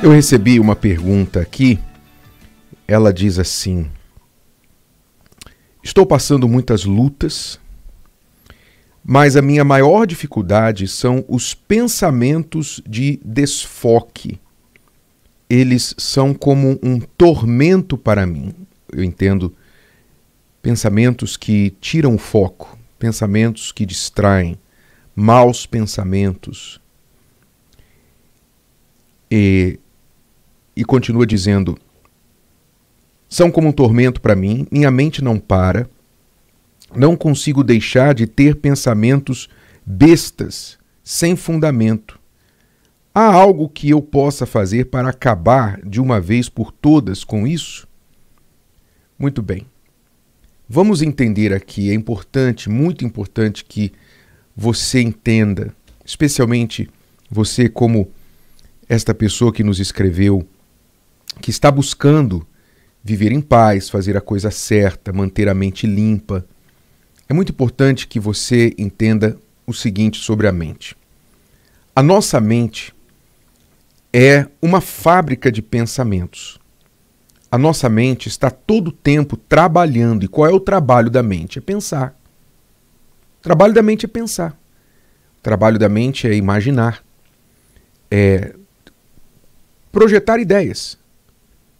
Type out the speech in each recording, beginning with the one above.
Eu recebi uma pergunta aqui. Ela diz assim: Estou passando muitas lutas, mas a minha maior dificuldade são os pensamentos de desfoque. Eles são como um tormento para mim. Eu entendo pensamentos que tiram o foco, pensamentos que distraem, maus pensamentos. E e continua dizendo: São como um tormento para mim, minha mente não para, não consigo deixar de ter pensamentos bestas, sem fundamento. Há algo que eu possa fazer para acabar de uma vez por todas com isso? Muito bem. Vamos entender aqui, é importante, muito importante que você entenda, especialmente você como esta pessoa que nos escreveu que está buscando viver em paz, fazer a coisa certa, manter a mente limpa, é muito importante que você entenda o seguinte sobre a mente. A nossa mente é uma fábrica de pensamentos. A nossa mente está todo o tempo trabalhando. E qual é o trabalho da mente? É pensar. O trabalho da mente é pensar. O trabalho da mente é imaginar. É projetar ideias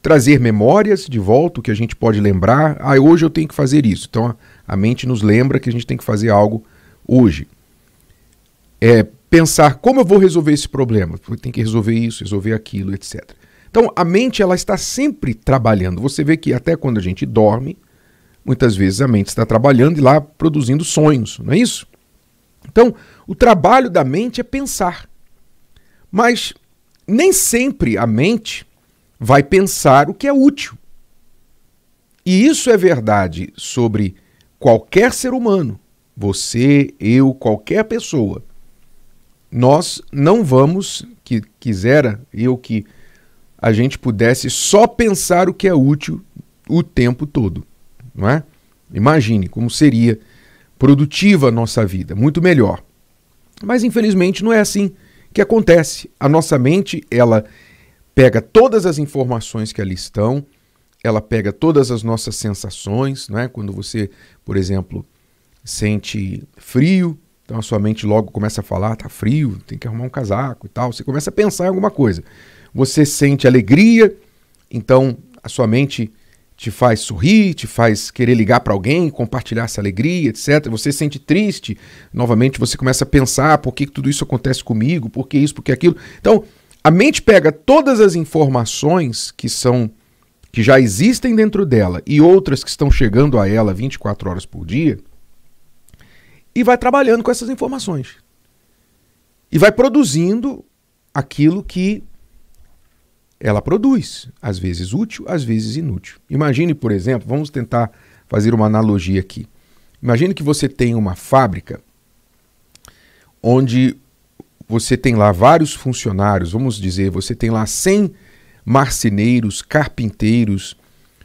trazer memórias de volta, o que a gente pode lembrar. Ah, hoje eu tenho que fazer isso. Então a mente nos lembra que a gente tem que fazer algo hoje. É pensar como eu vou resolver esse problema. Tem que resolver isso, resolver aquilo, etc. Então a mente ela está sempre trabalhando. Você vê que até quando a gente dorme, muitas vezes a mente está trabalhando e lá produzindo sonhos, não é isso? Então, o trabalho da mente é pensar. Mas nem sempre a mente vai pensar o que é útil. E isso é verdade sobre qualquer ser humano. Você, eu, qualquer pessoa. Nós não vamos, que quisera eu que a gente pudesse só pensar o que é útil o tempo todo, não é? Imagine como seria produtiva a nossa vida, muito melhor. Mas infelizmente não é assim que acontece. A nossa mente, ela pega todas as informações que ali estão, ela pega todas as nossas sensações, né? Quando você, por exemplo, sente frio, então a sua mente logo começa a falar, tá frio, tem que arrumar um casaco e tal. Você começa a pensar em alguma coisa. Você sente alegria, então a sua mente te faz sorrir, te faz querer ligar para alguém, compartilhar essa alegria, etc. Você sente triste, novamente você começa a pensar por que tudo isso acontece comigo, por que isso, por que aquilo. Então, a mente pega todas as informações que são que já existem dentro dela e outras que estão chegando a ela 24 horas por dia e vai trabalhando com essas informações. E vai produzindo aquilo que ela produz, às vezes útil, às vezes inútil. Imagine, por exemplo, vamos tentar fazer uma analogia aqui. Imagine que você tem uma fábrica onde você tem lá vários funcionários, vamos dizer, você tem lá 100 marceneiros, carpinteiros,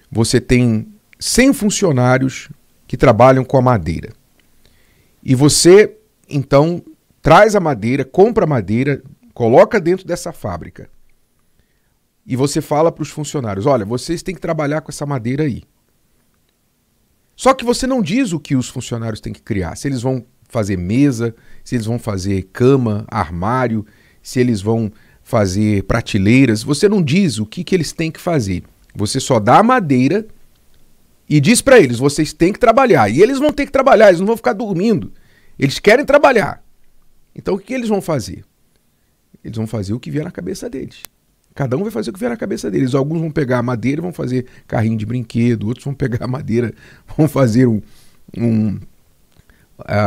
você tem 100 funcionários que trabalham com a madeira. E você, então, traz a madeira, compra a madeira, coloca dentro dessa fábrica. E você fala para os funcionários: olha, vocês têm que trabalhar com essa madeira aí. Só que você não diz o que os funcionários têm que criar. Se eles vão fazer mesa, se eles vão fazer cama, armário, se eles vão fazer prateleiras. Você não diz o que, que eles têm que fazer. Você só dá a madeira e diz para eles: vocês têm que trabalhar. E eles vão ter que trabalhar, eles não vão ficar dormindo. Eles querem trabalhar. Então o que, que eles vão fazer? Eles vão fazer o que vier na cabeça deles. Cada um vai fazer o que vier na cabeça deles. Alguns vão pegar a madeira e vão fazer carrinho de brinquedo, outros vão pegar a madeira, vão fazer um, um é,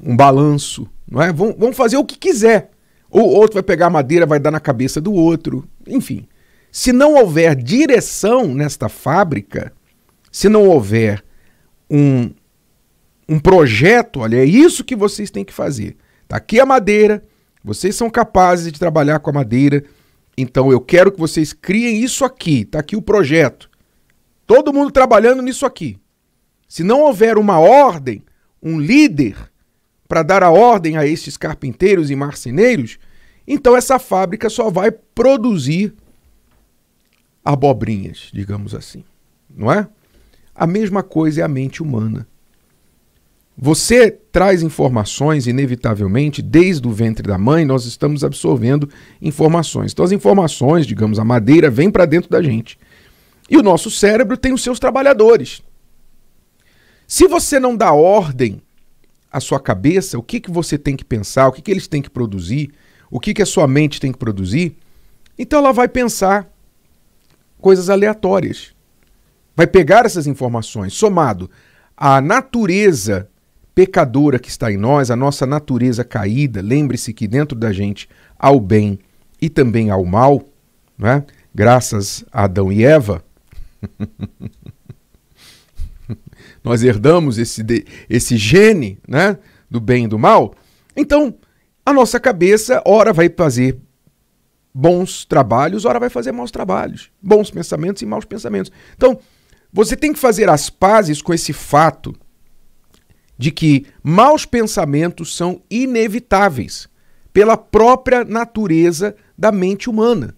um balanço, não é? Vão, vão fazer o que quiser. O outro vai pegar a madeira, vai dar na cabeça do outro, enfim. Se não houver direção nesta fábrica, se não houver um, um projeto, olha, é isso que vocês têm que fazer. Tá aqui a madeira, vocês são capazes de trabalhar com a madeira, então eu quero que vocês criem isso aqui, tá aqui o projeto. Todo mundo trabalhando nisso aqui. Se não houver uma ordem, um líder para dar a ordem a esses carpinteiros e marceneiros, então essa fábrica só vai produzir abobrinhas, digamos assim, não é? A mesma coisa é a mente humana. Você traz informações, inevitavelmente, desde o ventre da mãe, nós estamos absorvendo informações. Então, as informações, digamos, a madeira, vem para dentro da gente. E o nosso cérebro tem os seus trabalhadores. Se você não dá ordem à sua cabeça, o que, que você tem que pensar, o que, que eles têm que produzir, o que, que a sua mente tem que produzir, então ela vai pensar coisas aleatórias. Vai pegar essas informações, somado à natureza pecadora que está em nós, a nossa natureza caída, lembre-se que dentro da gente há o bem e também há o mal, né? graças a Adão e Eva. nós herdamos esse, de, esse gene né, do bem e do mal, então a nossa cabeça, ora, vai fazer bons trabalhos, ora, vai fazer maus trabalhos, bons pensamentos e maus pensamentos. Então, você tem que fazer as pazes com esse fato de que maus pensamentos são inevitáveis pela própria natureza da mente humana.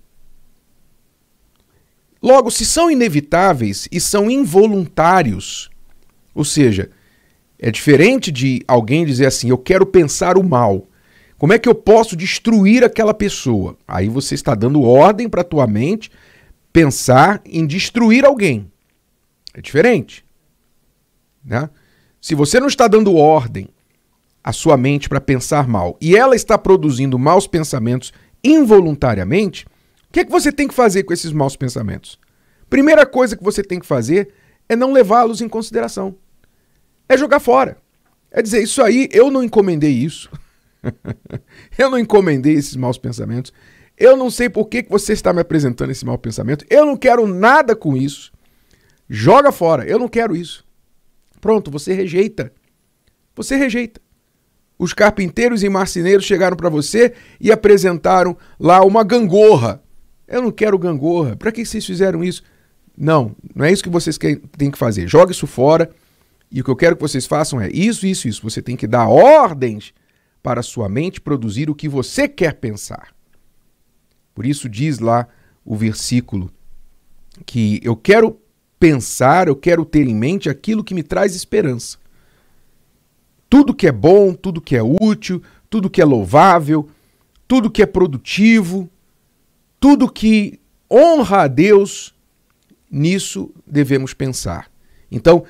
Logo, se são inevitáveis e são involuntários, ou seja, é diferente de alguém dizer assim: eu quero pensar o mal. Como é que eu posso destruir aquela pessoa? Aí você está dando ordem para a tua mente pensar em destruir alguém. É diferente. Né? Se você não está dando ordem à sua mente para pensar mal e ela está produzindo maus pensamentos involuntariamente, o que é que você tem que fazer com esses maus pensamentos? Primeira coisa que você tem que fazer é não levá-los em consideração é jogar fora. É dizer, isso aí, eu não encomendei isso. eu não encomendei esses maus pensamentos. Eu não sei por que, que você está me apresentando esse mau pensamento. Eu não quero nada com isso. Joga fora. Eu não quero isso. Pronto, você rejeita. Você rejeita. Os carpinteiros e marceneiros chegaram para você e apresentaram lá uma gangorra. Eu não quero gangorra. Para que vocês fizeram isso? Não, não é isso que vocês têm que fazer. Joga isso fora e o que eu quero que vocês façam é isso, isso, isso. Você tem que dar ordens para a sua mente produzir o que você quer pensar. Por isso diz lá o versículo que eu quero pensar, eu quero ter em mente aquilo que me traz esperança. Tudo que é bom, tudo que é útil, tudo que é louvável, tudo que é produtivo, tudo que honra a Deus, nisso devemos pensar. Então,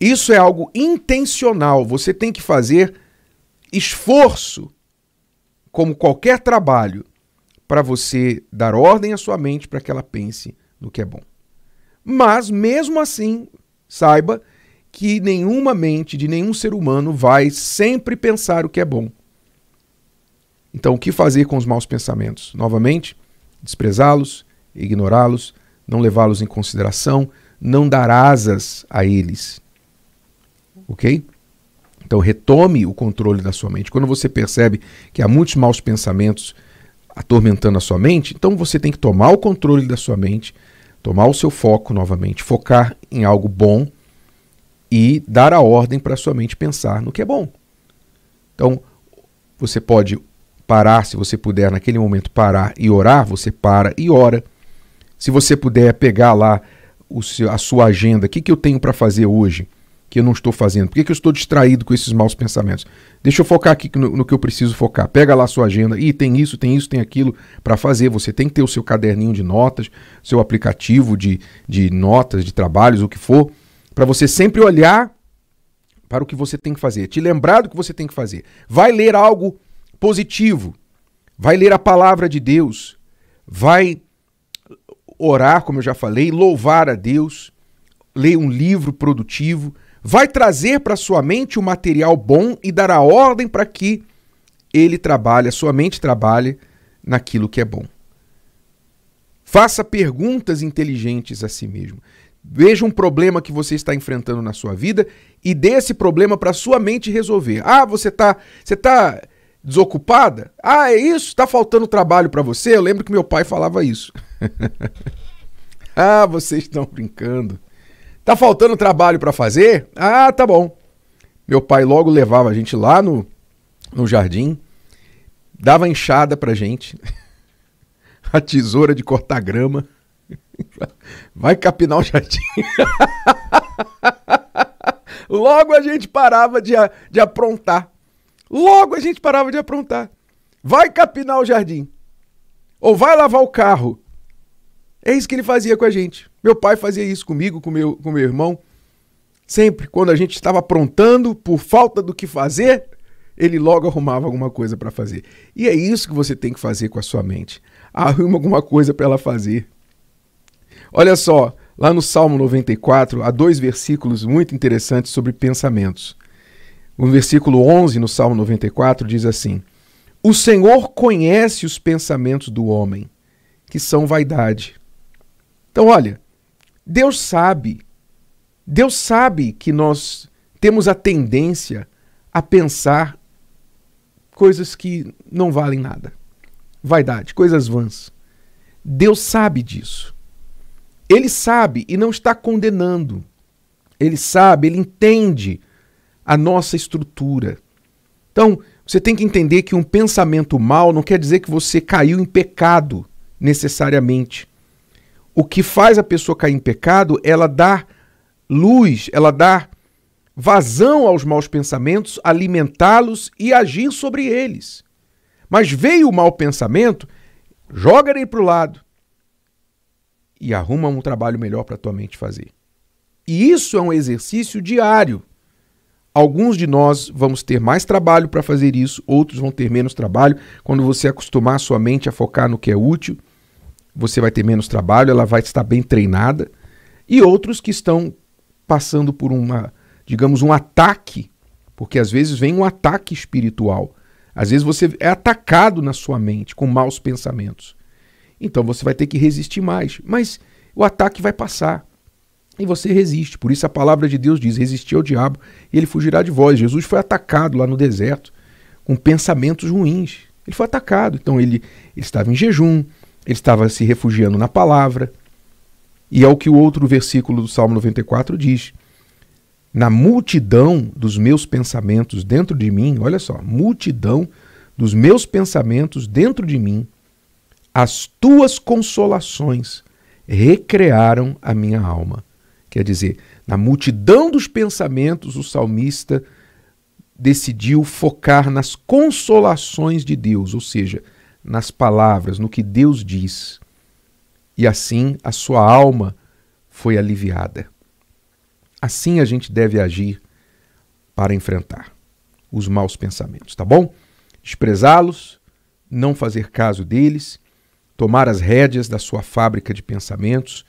isso é algo intencional. Você tem que fazer esforço, como qualquer trabalho, para você dar ordem à sua mente para que ela pense no que é bom. Mas, mesmo assim, saiba que nenhuma mente de nenhum ser humano vai sempre pensar o que é bom. Então, o que fazer com os maus pensamentos? Novamente, desprezá-los, ignorá-los, não levá-los em consideração, não dar asas a eles, ok? Então retome o controle da sua mente. Quando você percebe que há muitos maus pensamentos atormentando a sua mente, então você tem que tomar o controle da sua mente, tomar o seu foco novamente, focar em algo bom e dar a ordem para a sua mente pensar no que é bom. Então, você pode parar, se você puder, naquele momento parar e orar, você para e ora. Se você puder pegar lá o seu, a sua agenda, o que, que eu tenho para fazer hoje? que eu não estou fazendo? Por que, que eu estou distraído com esses maus pensamentos? Deixa eu focar aqui no, no que eu preciso focar. Pega lá a sua agenda. e tem isso, tem isso, tem aquilo para fazer. Você tem que ter o seu caderninho de notas, seu aplicativo de, de notas, de trabalhos, o que for, para você sempre olhar para o que você tem que fazer. Te lembrar do que você tem que fazer. Vai ler algo positivo. Vai ler a palavra de Deus. Vai orar, como eu já falei, louvar a Deus. Ler um livro produtivo vai trazer para sua mente o um material bom e dar a ordem para que ele trabalhe, a sua mente trabalhe naquilo que é bom. Faça perguntas inteligentes a si mesmo. Veja um problema que você está enfrentando na sua vida e dê esse problema para sua mente resolver. Ah, você está você tá desocupada? Ah, é isso? Está faltando trabalho para você? Eu lembro que meu pai falava isso. ah, vocês estão brincando. Tá faltando trabalho para fazer? Ah, tá bom. Meu pai logo levava a gente lá no, no jardim, dava enxada pra gente, a tesoura de cortar grama. Vai capinar o jardim. Logo a gente parava de, de aprontar. Logo a gente parava de aprontar. Vai capinar o jardim. Ou vai lavar o carro. É isso que ele fazia com a gente. Meu pai fazia isso comigo, com meu, com meu irmão. Sempre, quando a gente estava aprontando por falta do que fazer, ele logo arrumava alguma coisa para fazer. E é isso que você tem que fazer com a sua mente. Arruma alguma coisa para ela fazer. Olha só, lá no Salmo 94, há dois versículos muito interessantes sobre pensamentos. O versículo 11 no Salmo 94 diz assim: O Senhor conhece os pensamentos do homem, que são vaidade. Então, olha, Deus sabe, Deus sabe que nós temos a tendência a pensar coisas que não valem nada. Vaidade, coisas vãs. Deus sabe disso. Ele sabe e não está condenando. Ele sabe, ele entende a nossa estrutura. Então, você tem que entender que um pensamento mal não quer dizer que você caiu em pecado necessariamente o que faz a pessoa cair em pecado, ela dá luz, ela dá vazão aos maus pensamentos, alimentá-los e agir sobre eles. Mas veio o mau pensamento, joga ele para o lado e arruma um trabalho melhor para a tua mente fazer. E isso é um exercício diário. Alguns de nós vamos ter mais trabalho para fazer isso, outros vão ter menos trabalho. Quando você acostumar a sua mente a focar no que é útil você vai ter menos trabalho, ela vai estar bem treinada, e outros que estão passando por uma, digamos, um ataque, porque às vezes vem um ataque espiritual. Às vezes você é atacado na sua mente com maus pensamentos. Então você vai ter que resistir mais, mas o ataque vai passar. E você resiste. Por isso a palavra de Deus diz: resistir ao diabo e ele fugirá de vós. Jesus foi atacado lá no deserto com pensamentos ruins. Ele foi atacado. Então ele, ele estava em jejum, ele estava se refugiando na palavra. E é o que o outro versículo do Salmo 94 diz. Na multidão dos meus pensamentos dentro de mim, olha só, multidão dos meus pensamentos dentro de mim, as tuas consolações recrearam a minha alma. Quer dizer, na multidão dos pensamentos, o salmista decidiu focar nas consolações de Deus, ou seja, nas palavras, no que Deus diz. E assim a sua alma foi aliviada. Assim a gente deve agir para enfrentar os maus pensamentos, tá bom? Desprezá-los, não fazer caso deles, tomar as rédeas da sua fábrica de pensamentos,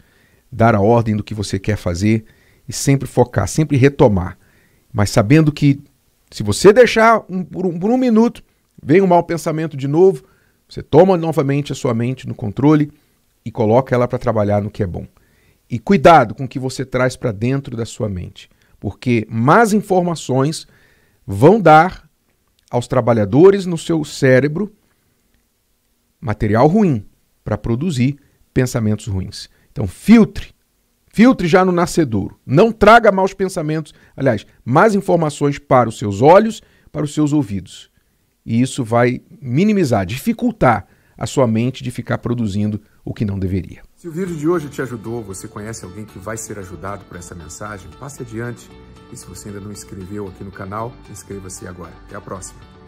dar a ordem do que você quer fazer e sempre focar, sempre retomar, mas sabendo que se você deixar um, por, um, por um minuto, vem um mau pensamento de novo, você toma novamente a sua mente no controle e coloca ela para trabalhar no que é bom. E cuidado com o que você traz para dentro da sua mente, porque más informações vão dar aos trabalhadores no seu cérebro material ruim para produzir pensamentos ruins. Então, filtre. Filtre já no nascedouro. Não traga maus pensamentos, aliás, más informações para os seus olhos, para os seus ouvidos e isso vai minimizar, dificultar a sua mente de ficar produzindo o que não deveria. Se o vídeo de hoje te ajudou, você conhece alguém que vai ser ajudado por essa mensagem, passe adiante. E se você ainda não inscreveu aqui no canal, inscreva-se agora. Até a próxima.